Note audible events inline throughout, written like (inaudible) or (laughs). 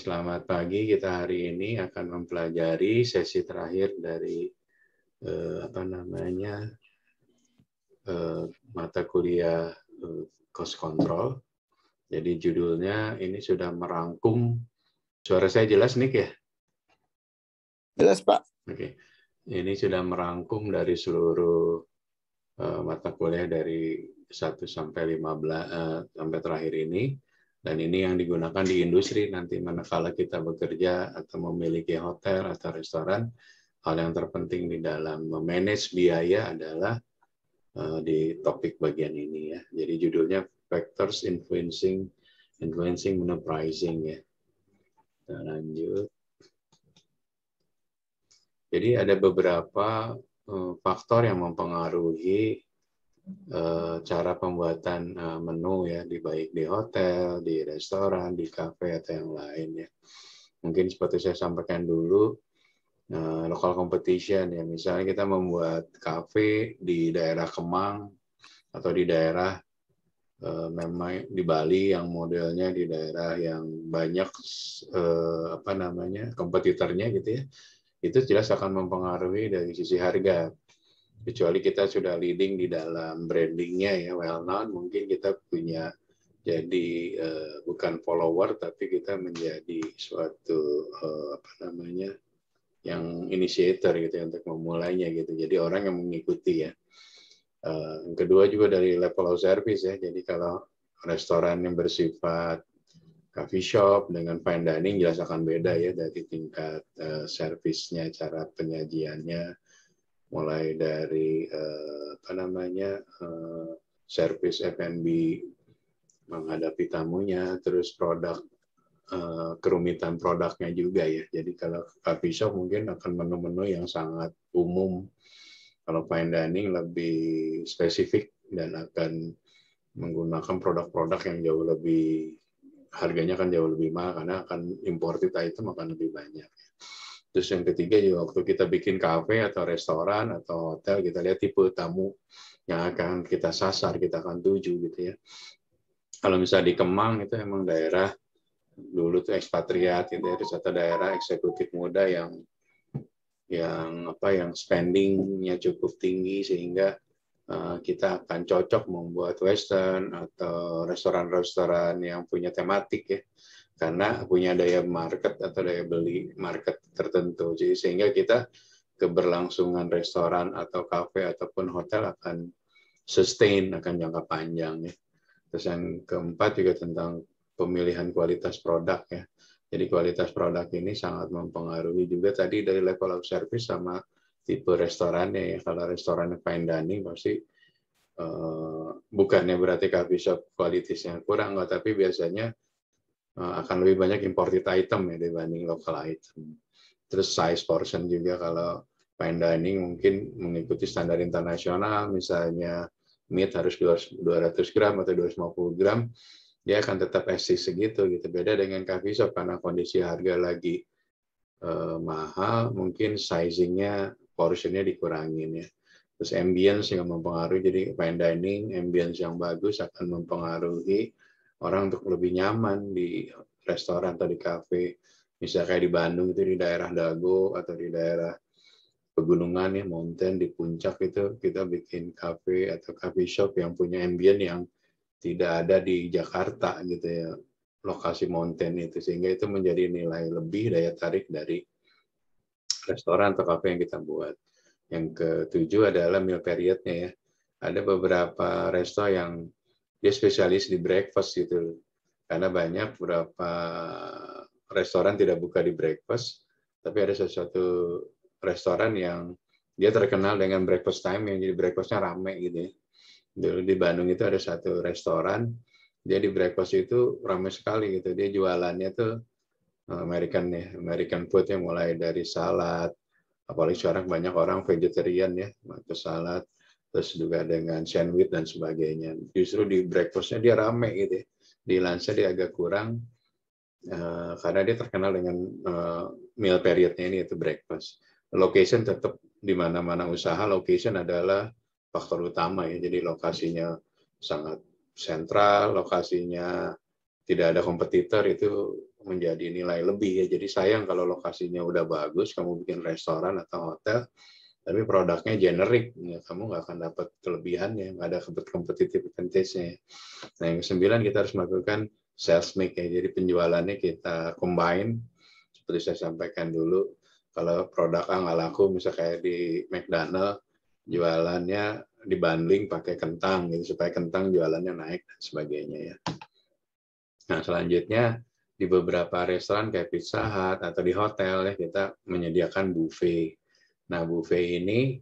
selamat pagi. Kita hari ini akan mempelajari sesi terakhir dari eh, apa namanya eh, mata kuliah eh, cost control. Jadi judulnya ini sudah merangkum. Suara saya jelas nih ya? Jelas Pak. Oke. Ini sudah merangkum dari seluruh eh, mata kuliah dari 1 sampai 15 eh, sampai terakhir ini dan ini yang digunakan di industri nanti manakala kita bekerja atau memiliki hotel atau restoran, hal yang terpenting di dalam memanage biaya adalah eh, di topik bagian ini ya. Jadi judulnya factors influencing influencing benar pricing ya. Kita lanjut. Jadi ada beberapa eh, faktor yang mempengaruhi Eh, cara pembuatan eh, menu ya di baik di hotel, di restoran, di kafe atau yang lain ya. Mungkin seperti saya sampaikan dulu eh, local competition ya misalnya kita membuat kafe di daerah Kemang atau di daerah memang di Bali yang modelnya di daerah yang banyak apa namanya kompetitornya gitu ya itu jelas akan mempengaruhi dari sisi harga kecuali kita sudah leading di dalam brandingnya ya well known mungkin kita punya jadi uh, bukan follower tapi kita menjadi suatu uh, apa namanya yang initiator gitu ya, untuk memulainya gitu jadi orang yang mengikuti ya uh, yang kedua juga dari level of service ya jadi kalau restoran yang bersifat coffee shop dengan fine dining jelas akan beda ya dari tingkat uh, servisnya cara penyajiannya mulai dari eh, apa namanya eh, service F&B menghadapi tamunya, terus produk eh, kerumitan produknya juga ya. Jadi kalau coffee mungkin akan menu-menu yang sangat umum. Kalau fine dining lebih spesifik dan akan menggunakan produk-produk yang jauh lebih harganya kan jauh lebih mahal karena akan imported item akan lebih banyak. Terus yang ketiga juga ya waktu kita bikin kafe atau restoran atau hotel kita lihat tipe tamu yang akan kita sasar, kita akan tuju gitu ya. Kalau misalnya di Kemang itu emang daerah dulu tuh ekspatriat gitu ya, atau daerah eksekutif muda yang yang apa yang spendingnya cukup tinggi sehingga uh, kita akan cocok membuat western atau restoran-restoran yang punya tematik ya karena punya daya market atau daya beli market tertentu. Jadi sehingga kita keberlangsungan restoran atau kafe ataupun hotel akan sustain akan jangka panjang ya. Terus yang keempat juga tentang pemilihan kualitas produk ya. Jadi kualitas produk ini sangat mempengaruhi juga tadi dari level of service sama tipe restorannya ya. Kalau restorannya fine dining pasti eh, bukannya berarti coffee shop kualitasnya kurang nggak, tapi biasanya Eh, akan lebih banyak imported item ya dibanding local item. Terus size portion juga kalau fine dining mungkin mengikuti standar internasional, misalnya meat harus 200 gram atau 250 gram, dia akan tetap SC segitu gitu. Beda dengan coffee shop karena kondisi harga lagi eh, mahal, mungkin sizingnya portionnya dikurangin ya. Terus ambience yang mempengaruhi, jadi fine dining, ambience yang bagus akan mempengaruhi orang untuk lebih nyaman di restoran atau di kafe. Misalnya kayak di Bandung itu di daerah Dago atau di daerah pegunungan ya mountain di puncak itu kita bikin kafe atau kafe shop yang punya ambient yang tidak ada di Jakarta gitu ya lokasi mountain itu sehingga itu menjadi nilai lebih daya tarik dari restoran atau kafe yang kita buat. Yang ketujuh adalah meal periodnya ya. Ada beberapa resto yang dia spesialis di breakfast gitu karena banyak beberapa restoran tidak buka di breakfast tapi ada sesuatu restoran yang dia terkenal dengan breakfast time yang jadi breakfastnya rame gitu ya dulu di Bandung itu ada satu restoran dia di breakfast itu ramai sekali gitu dia jualannya tuh eh, American ya American food yang mulai dari salad apalagi sekarang banyak orang vegetarian ya itu salad terus juga dengan sandwich dan sebagainya. Justru di breakfastnya dia rame gitu ya. Di lunchnya dia agak kurang, uh, karena dia terkenal dengan uh, meal periodnya ini itu breakfast. Location tetap di mana-mana usaha, location adalah faktor utama ya. Jadi lokasinya sangat sentral, lokasinya tidak ada kompetitor itu menjadi nilai lebih ya. Jadi sayang kalau lokasinya udah bagus, kamu bikin restoran atau hotel, tapi produknya generik ya kamu nggak akan dapat kelebihan ya, nggak ada kompetitif advantage-nya nah yang kesembilan kita harus melakukan sales mix ya jadi penjualannya kita combine seperti saya sampaikan dulu kalau produk A nggak laku misalnya kayak di McDonald jualannya dibanding pakai kentang gitu supaya kentang jualannya naik dan sebagainya ya nah selanjutnya di beberapa restoran kayak Pizza Hut atau di hotel ya kita menyediakan buffet Nah, buffet ini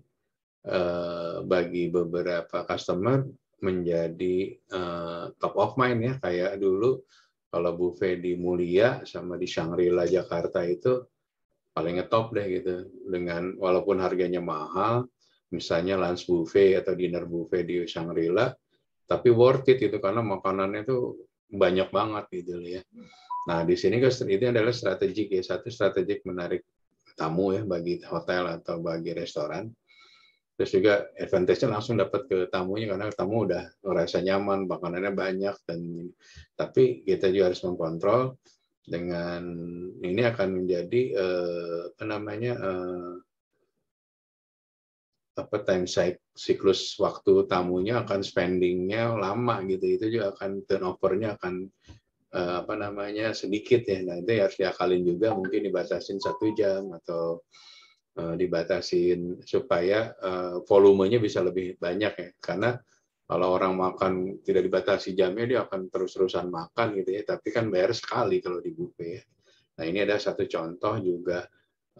eh, bagi beberapa customer menjadi eh, top of mind ya, kayak dulu kalau buffet di Mulia sama di Shangri-La Jakarta itu paling ngetop deh gitu dengan walaupun harganya mahal misalnya lunch buffet atau dinner buffet di Shangri-La tapi worth it itu karena makanannya tuh banyak banget gitu ya. Nah, di sini kan, itu adalah strategi ya, satu strategi menarik tamu ya bagi hotel atau bagi restoran terus juga advantage-nya langsung dapat ke tamunya karena tamu udah merasa nyaman makanannya banyak dan tapi kita juga harus mengkontrol dengan ini akan menjadi eh, apa namanya eh, apa time cycle siklus waktu tamunya akan spendingnya lama gitu itu juga akan turnovernya akan uh, apa namanya sedikit ya. Nah itu ya harus diakalin juga mungkin dibatasin satu jam atau uh, dibatasin supaya uh, volumenya bisa lebih banyak ya. Karena kalau orang makan tidak dibatasi jamnya dia akan terus-terusan makan gitu ya. Tapi kan bayar sekali kalau di buffet ya. Nah ini ada satu contoh juga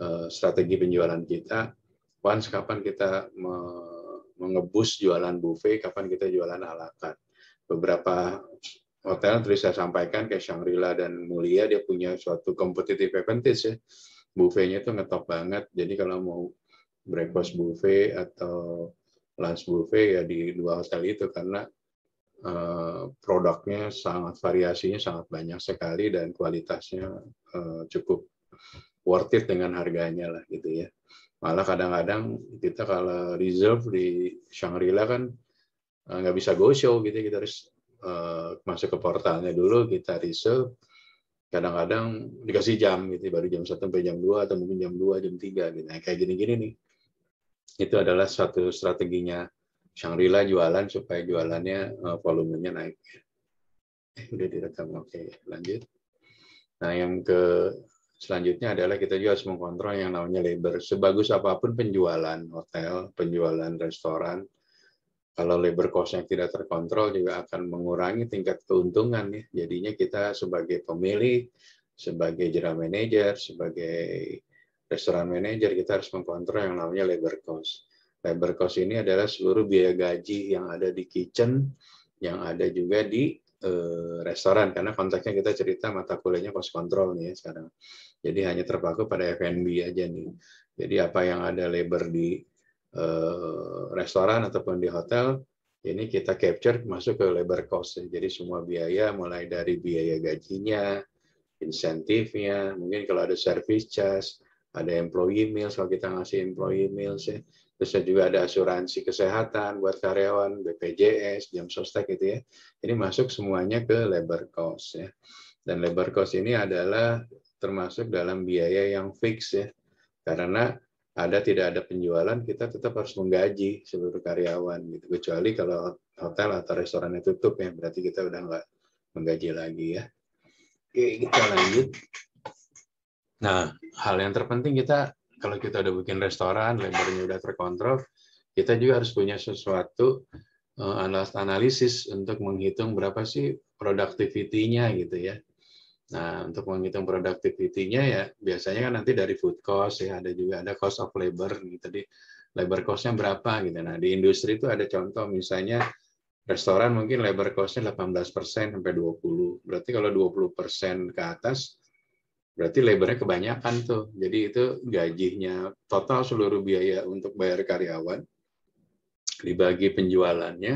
uh, strategi penjualan kita. Once kapan kita me mengebus jualan buffet, kapan kita jualan ala Beberapa hotel yang saya sampaikan kayak Shangri-La dan Mulia dia punya suatu kompetitif advantage ya. Buffetnya itu ngetop banget. Jadi kalau mau breakfast buffet atau lunch buffet ya di dua hotel itu karena eh, produknya sangat variasinya sangat banyak sekali dan kualitasnya eh, cukup worth it dengan harganya lah gitu ya. Malah kadang-kadang kita kalau reserve di Shangri-La kan eh, nggak bisa go show gitu kita harus uh, masuk ke portalnya dulu, kita reserve, kadang-kadang dikasih jam gitu, baru jam satu sampai jam 2 atau mungkin jam 2, jam tiga gitu. Nah, kayak gini-gini nih. Itu adalah satu strateginya Shangri-La jualan supaya jualannya uh, volumenya naik. Eh, (laughs) udah direkam. Oke, lanjut. Nah, yang ke selanjutnya adalah kita juga harus mengkontrol yang namanya labor. Sebagus apapun penjualan hotel, penjualan restoran, kalau labor cost yang tidak terkontrol juga akan mengurangi tingkat keuntungan ya. Jadinya kita sebagai pemilik, sebagai general manager, sebagai restoran manager kita harus mengkontrol yang namanya labor cost. Labor cost ini adalah seluruh biaya gaji yang ada di kitchen, yang ada juga di e, restoran karena konteksnya kita cerita mata kuliahnya cost control nih ya sekarang. Jadi hanya terpaku pada F&B aja nih. Jadi apa yang ada labor di Eh, restoran ataupun di hotel ini kita capture masuk ke labor cost. Jadi semua biaya mulai dari biaya gajinya, insentifnya, mungkin kalau ada service charge, ada employee meals kalau kita ngasih employee meals ya. Terus juga ada asuransi kesehatan buat karyawan, BPJS, jam sostek itu ya. Ini masuk semuanya ke labor cost ya. Dan labor cost ini adalah termasuk dalam biaya yang fix ya. Karena ada tidak ada penjualan kita tetap harus menggaji seluruh karyawan gitu kecuali kalau hotel atau restorannya tutup ya berarti kita udah nggak menggaji lagi ya oke kita lanjut nah hal yang terpenting kita kalau kita udah bikin restoran lebarnya udah terkontrol kita juga harus punya sesuatu eh, analisis untuk menghitung berapa sih productivity gitu ya Nah, untuk menghitung productivity-nya ya biasanya kan nanti dari food cost ya ada juga ada cost of labor gitu tadi labor cost-nya berapa gitu. Nah, di industri itu ada contoh misalnya restoran mungkin labor cost-nya 18% sampai 20. Berarti kalau 20% ke atas berarti labornya kebanyakan tuh. Jadi itu gajinya total seluruh biaya untuk bayar karyawan dibagi penjualannya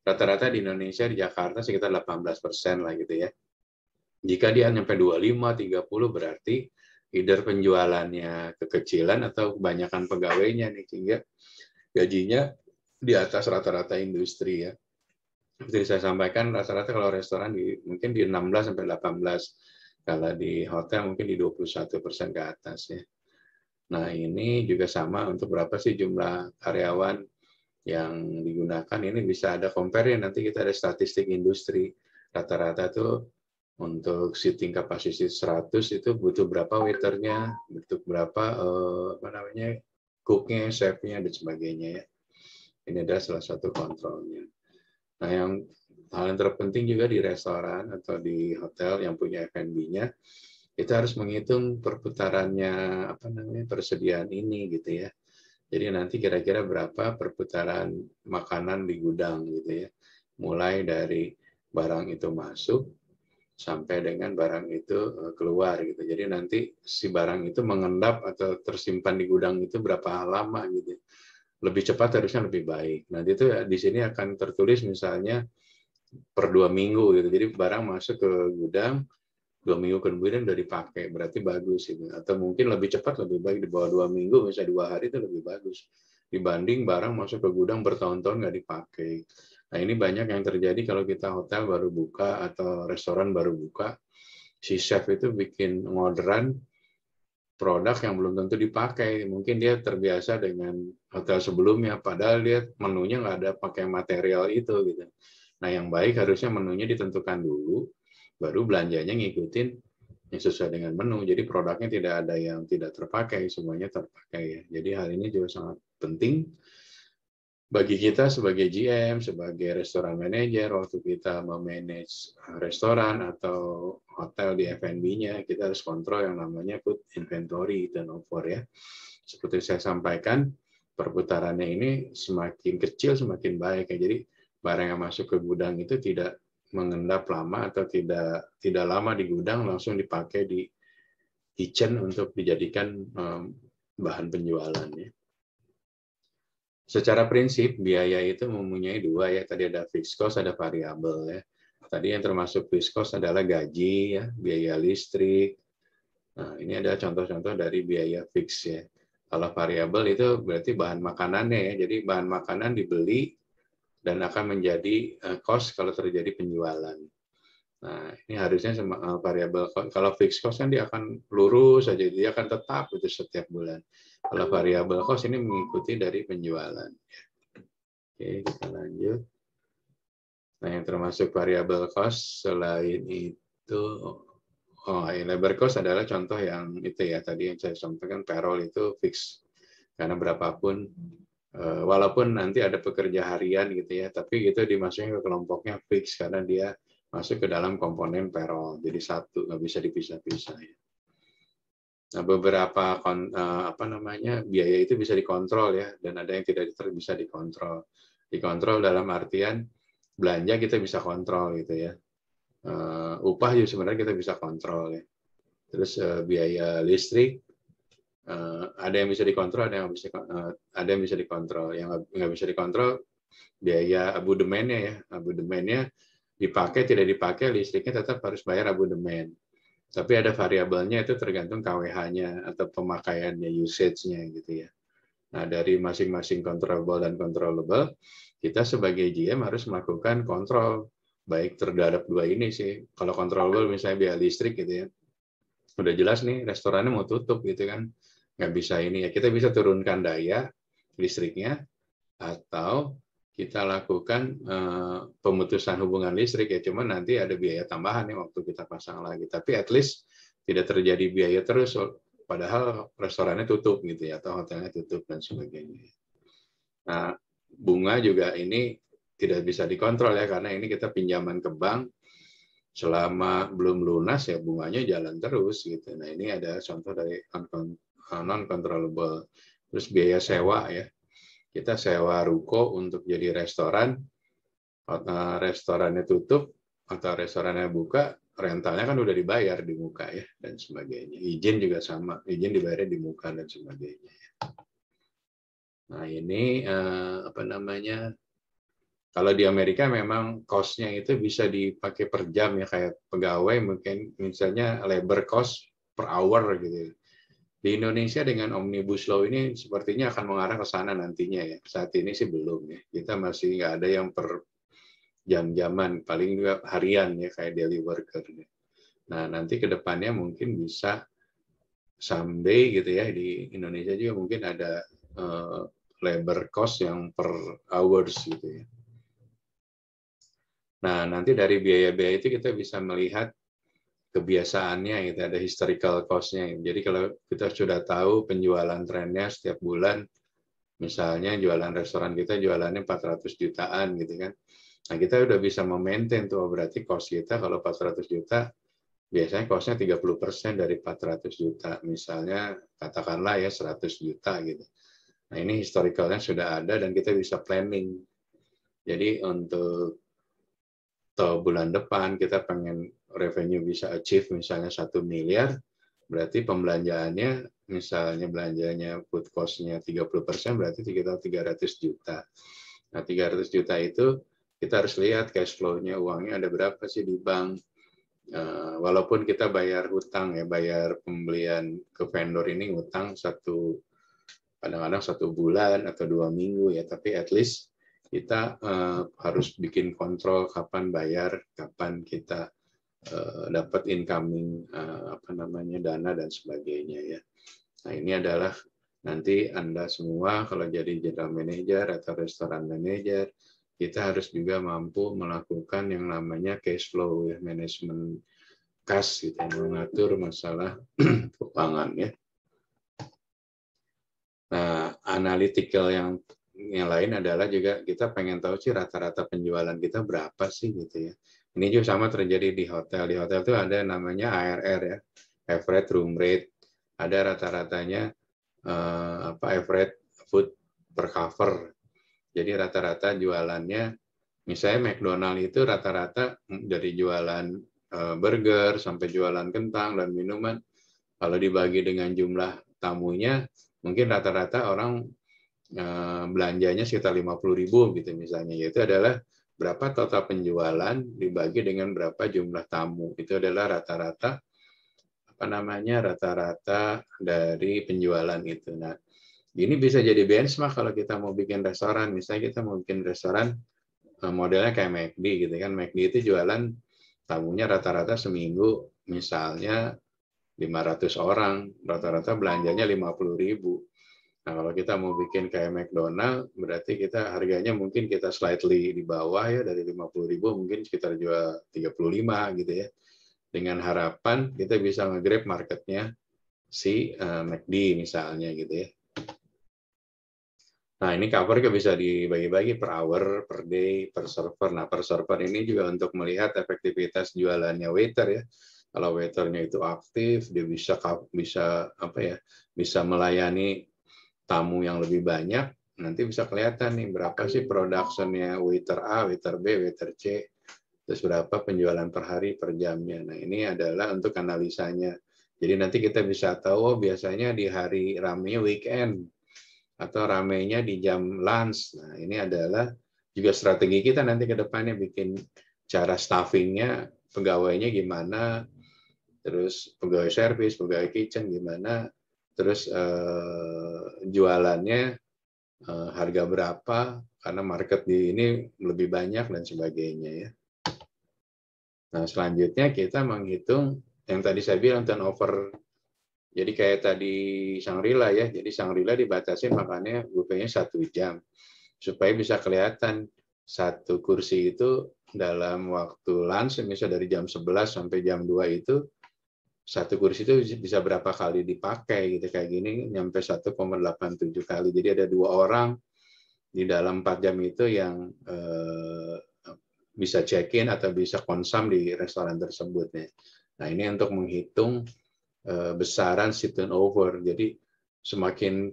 rata-rata di Indonesia di Jakarta sekitar 18% lah gitu ya jika dia sampai 25, 30 berarti either penjualannya kekecilan atau kebanyakan pegawainya nih sehingga gajinya di atas rata-rata industri ya. Seperti saya sampaikan rata-rata kalau restoran di mungkin di 16 sampai 18 kalau di hotel mungkin di 21 persen ke atas ya. Nah ini juga sama untuk berapa sih jumlah karyawan yang digunakan ini bisa ada compare ya nanti kita ada statistik industri rata-rata tuh untuk seating capacity 100 itu butuh berapa waiternya, butuh berapa eh, apa namanya cooknya, chefnya dan sebagainya ya. Ini adalah salah satu kontrolnya. Nah yang hal yang terpenting juga di restoran atau di hotel yang punya F&B-nya itu harus menghitung perputarannya apa namanya persediaan ini gitu ya. Jadi nanti kira-kira berapa perputaran makanan di gudang gitu ya. Mulai dari barang itu masuk sampai dengan barang itu eh, keluar gitu. Jadi nanti si barang itu mengendap atau tersimpan di gudang itu berapa lama gitu. Lebih cepat harusnya lebih baik. Nanti itu eh, di sini akan tertulis misalnya per dua minggu gitu. Jadi barang masuk ke gudang dua minggu kemudian udah dipakai berarti bagus gitu. Atau mungkin lebih cepat lebih baik di bawah dua minggu misalnya dua hari itu lebih bagus dibanding barang masuk ke gudang bertahun-tahun nggak dipakai Nah ini banyak yang terjadi kalau kita hotel baru buka atau restoran baru buka, si chef itu bikin orderan produk yang belum tentu dipakai. Mungkin dia terbiasa dengan hotel sebelumnya, padahal dia menunya nggak ada pakai material itu gitu. Nah yang baik harusnya menunya ditentukan dulu, baru belanjanya ngikutin yang sesuai dengan menu. Jadi produknya tidak ada yang tidak terpakai, semuanya terpakai ya. Jadi hal ini juga sangat penting bagi kita sebagai GM, sebagai restoran manager, waktu kita memanage eh, restoran atau hotel di F&B-nya, kita harus kontrol yang namanya food inventory turnover ya. Seperti saya sampaikan, perputarannya ini semakin kecil semakin baik ya. Jadi barang yang masuk ke gudang itu tidak mengendap lama atau tidak tidak lama di gudang langsung dipakai di kitchen untuk dijadikan eh, bahan penjualannya. Secara prinsip biaya itu mempunyai dua ya tadi ada fixed cost ada variabel ya. Tadi yang termasuk fixed cost adalah gaji ya, biaya listrik. Nah, ini adalah contoh-contoh dari biaya fix ya. Kalau variabel itu berarti bahan makanannya ya. Jadi bahan makanan dibeli dan akan menjadi eh, cost kalau terjadi penjualan. Nah, ini harusnya sama eh, variabel kalau fixed cost kan dia akan lurus saja, dia akan tetap itu setiap bulan. Kalau variabel cost ini mengikuti dari penjualan. Ya. Oke, kita lanjut. Nah, yang termasuk variabel cost selain itu oh, labor cost adalah contoh yang itu ya tadi yang saya contohkan payroll itu fix karena berapapun eh, walaupun nanti ada pekerja harian gitu ya, tapi itu dimasukin ke kelompoknya fix karena dia masuk ke dalam komponen payroll. Jadi satu, nggak bisa dipisah-pisah. Ya. Nah, beberapa kon, eh, apa namanya biaya itu bisa dikontrol ya, dan ada yang tidak bisa dikontrol. Dikontrol dalam artian belanja kita bisa kontrol gitu ya. Uh, upah juga sebenarnya kita bisa kontrol ya. Terus uh, biaya listrik uh, ada yang bisa dikontrol, ada yang bisa uh, ada yang bisa dikontrol. Yang nggak bisa dikontrol biaya abu demennya ya. abu demennya dipakai tidak dipakai listriknya tetap harus bayar abonemen. Tapi ada variabelnya itu tergantung KWH-nya atau pemakaiannya, usage-nya gitu ya. Nah, dari masing-masing controllable dan controllable, kita sebagai GM harus melakukan kontrol baik terhadap dua ini sih. Kalau controllable misalnya biaya listrik gitu ya. Udah jelas nih restorannya mau tutup gitu kan. Nggak bisa ini ya. Kita bisa turunkan daya listriknya atau kita lakukan eh, pemutusan hubungan listrik ya cuman nanti ada biaya tambahan ya waktu kita pasang lagi tapi at least tidak terjadi biaya terus padahal restorannya tutup gitu ya atau hotelnya tutup dan sebagainya nah bunga juga ini tidak bisa dikontrol ya karena ini kita pinjaman ke bank selama belum lunas ya bunganya jalan terus gitu nah ini ada contoh dari eh, non controllable terus biaya sewa ya kita sewa ruko untuk jadi restoran, eh, restorannya tutup atau restorannya buka, rentalnya kan udah dibayar di muka ya dan sebagainya. Izin juga sama, izin dibayar di muka dan sebagainya. Ya. Nah ini eh, apa namanya? Kalau di Amerika memang costnya itu bisa dipakai per jam ya kayak pegawai mungkin misalnya labor cost per hour gitu ya. Di Indonesia dengan Omnibus Law ini sepertinya akan mengarah ke sana nantinya ya. Saat ini sih belum ya. Kita masih nggak ada yang per jam-jaman, paling juga harian ya kayak daily worker. Ya. Nah nanti kedepannya mungkin bisa someday gitu ya di Indonesia juga mungkin ada uh, labor cost yang per hours gitu ya. Nah, nanti dari biaya-biaya itu kita bisa melihat kebiasaannya gitu ada historical cost-nya jadi kalau kita sudah tahu penjualan trennya setiap bulan misalnya jualan restoran kita jualannya 400 jutaan gitu kan nah kita udah bisa memaintain tuh oh, berarti cost kita kalau 400 juta biasanya costnya 30% dari 400 juta misalnya katakanlah ya 100 juta gitu nah ini historicalnya sudah ada dan kita bisa planning jadi untuk atau bulan depan kita pengen revenue bisa achieve misalnya satu miliar, berarti pembelanjaannya misalnya belanjanya food cost-nya 30 persen, berarti kita 300 juta. Nah, 300 juta itu kita harus lihat cash flow-nya uangnya ada berapa sih di bank. Eh, walaupun kita bayar hutang ya, bayar pembelian ke vendor ini hutang satu kadang-kadang satu bulan atau dua minggu ya, tapi at least kita uh, harus bikin kontrol kapan bayar, kapan kita uh, dapat incoming uh, apa namanya dana dan sebagainya ya. Nah ini adalah nanti anda semua kalau jadi general manager atau restoran manager kita harus juga mampu melakukan yang namanya cash flow ya, management kas gitu ya, mengatur masalah (clears throat) keuangan ya. Nah, analytical yang yang lain adalah juga kita pengen tahu sih rata-rata penjualan kita berapa sih gitu ya. Ini juga sama terjadi di hotel. Di hotel itu ada namanya ARR ya, average room rate. Ada rata-ratanya eh, apa average food per cover. Jadi rata-rata jualannya misalnya McDonald itu rata-rata dari jualan eh, burger sampai jualan kentang dan minuman kalau dibagi dengan jumlah tamunya mungkin rata-rata orang Eh, belanjanya sekitar 50 ribu gitu misalnya yaitu adalah berapa total penjualan dibagi dengan berapa jumlah tamu itu adalah rata-rata apa namanya rata-rata dari penjualan itu nah ini bisa jadi benchmark kalau kita mau bikin restoran misalnya kita mau bikin restoran eh, modelnya kayak McD gitu kan McD itu jualan tamunya rata-rata seminggu misalnya 500 orang rata-rata belanjanya 50 ribu Nah, kalau kita mau bikin kayak McDonald, berarti kita harganya mungkin kita slightly di bawah ya dari 50.000 mungkin sekitar jual 35 gitu ya. Dengan harapan kita bisa nge-grab marketnya si uh, eh, McD misalnya gitu ya. Nah, ini cover juga bisa dibagi-bagi per hour, per day, per server. Nah, per server ini juga untuk melihat efektivitas jualannya waiter ya kalau waiternya itu aktif dia bisa bisa apa ya bisa melayani tamu yang lebih banyak, nanti bisa kelihatan nih berapa sih iya. productionnya waiter A, waiter B, waiter C, terus berapa penjualan per hari per jamnya. Nah ini adalah untuk analisanya. Jadi nanti kita bisa tahu oh, biasanya di hari ramenya weekend atau ramenya di jam lunch. Nah ini adalah juga strategi kita nanti ke depannya bikin cara staffingnya, pegawainya gimana, terus pegawai service, pegawai kitchen gimana, terus eh, jualannya eh, harga berapa karena market di ini lebih banyak dan sebagainya ya. Nah selanjutnya kita menghitung yang tadi saya bilang turnover. Jadi kayak tadi Sangrila ya, jadi Sangrila dibatasi makanya bukanya satu jam supaya bisa kelihatan satu kursi itu dalam waktu lunch misalnya dari jam 11 sampai jam 2 itu satu kursi itu bisa berapa kali dipakai gitu kayak gini nyampe 1,87 kali. Jadi ada dua orang di dalam 4 jam itu yang eh, bisa check-in atau bisa konsum di restoran tersebut ya. Nah, ini untuk menghitung eh, besaran si turnover. Jadi semakin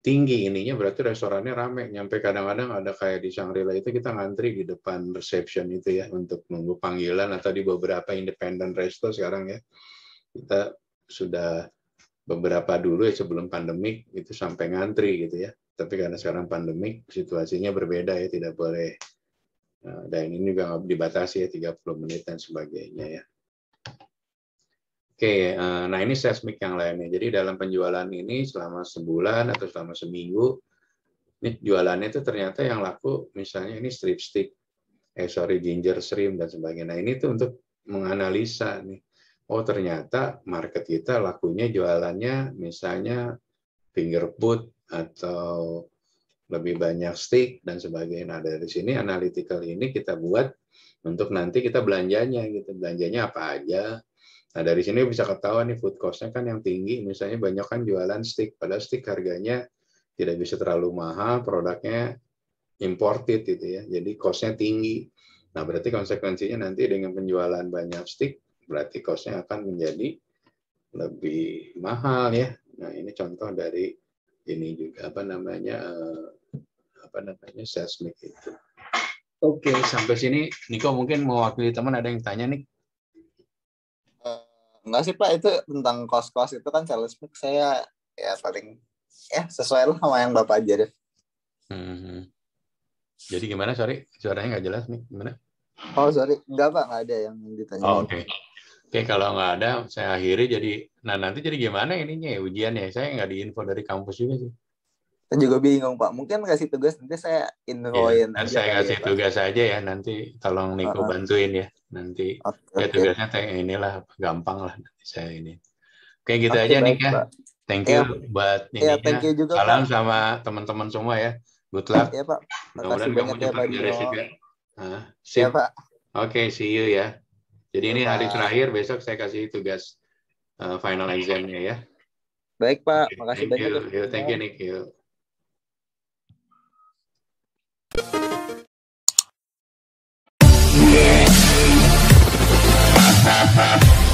tinggi ininya berarti restorannya ramai. Nyampe kadang-kadang ada kayak di Shangri-La itu kita ngantri di depan reception itu ya untuk nunggu panggilan atau di beberapa independen resto sekarang ya kita sudah beberapa dulu ya sebelum pandemik itu sampai ngantri gitu ya. Tapi karena sekarang pandemik situasinya berbeda ya tidak boleh eh, dan ini juga dibatasi ya 30 menit dan sebagainya ya. Oke, eh, nah ini seismik yang lainnya. Jadi dalam penjualan ini selama sebulan atau selama seminggu, ini jualannya itu ternyata yang laku misalnya ini strip stick, eh sorry ginger shrimp dan sebagainya. Nah ini tuh untuk menganalisa nih oh ternyata market kita lakunya jualannya misalnya finger food atau lebih banyak steak dan sebagainya. Nah, dari sini analytical ini kita buat untuk nanti kita belanjanya gitu. Belanjanya apa aja. Nah, dari sini bisa ketahuan nih food cost-nya kan yang tinggi. Misalnya banyak kan jualan steak, Pada steak harganya tidak bisa terlalu mahal, produknya imported gitu ya. Jadi cost-nya tinggi. Nah, berarti konsekuensinya nanti dengan penjualan banyak steak, berarti kosnya akan menjadi lebih mahal ya. Nah, ini contoh dari ini juga apa namanya eh, apa namanya seismik itu. Oke, sampai sini Niko mungkin mewakili teman ada yang tanya nih. Eh, enggak sih Pak, itu tentang kos-kos itu kan Charles saya ya paling ya sesuai lah sama yang Bapak aja deh. Hmm. Jadi gimana? Sorry, suaranya nggak jelas nih. Gimana? Oh sorry, nggak Pak, nggak ada yang ditanya. Oh, Oke. Okay. Oke, kalau nggak ada, saya akhiri jadi, nah nanti jadi gimana ininya ya ujiannya? Saya nggak diinfo dari kampus juga sih. Saya juga bingung Pak. Mungkin kasih tugas nanti saya infoin. Iya, ya, saya kasih ya, tugas Pak. aja ya nanti. Tolong Niko uh bantuin ya nanti. Okay, ya tugasnya okay. inilah gampang lah nanti saya ini. Oke gitu okay, aja baik, nih ya. Thank iya. you ya. buat iya, ini. Ya, thank you juga, Salam Pak. sama teman-teman semua ya. Good luck. Ya Pak. Mudah-mudahan kamu ya, Pak. Pak. Oke, okay, see you ya. Jadi ini hari terakhir, besok saya kasih tugas uh, eh, final examnya ya. Baik Pak, okay. makasih thank banyak. You. Ya. Yo, Thank you Nick. Yo. Yeah.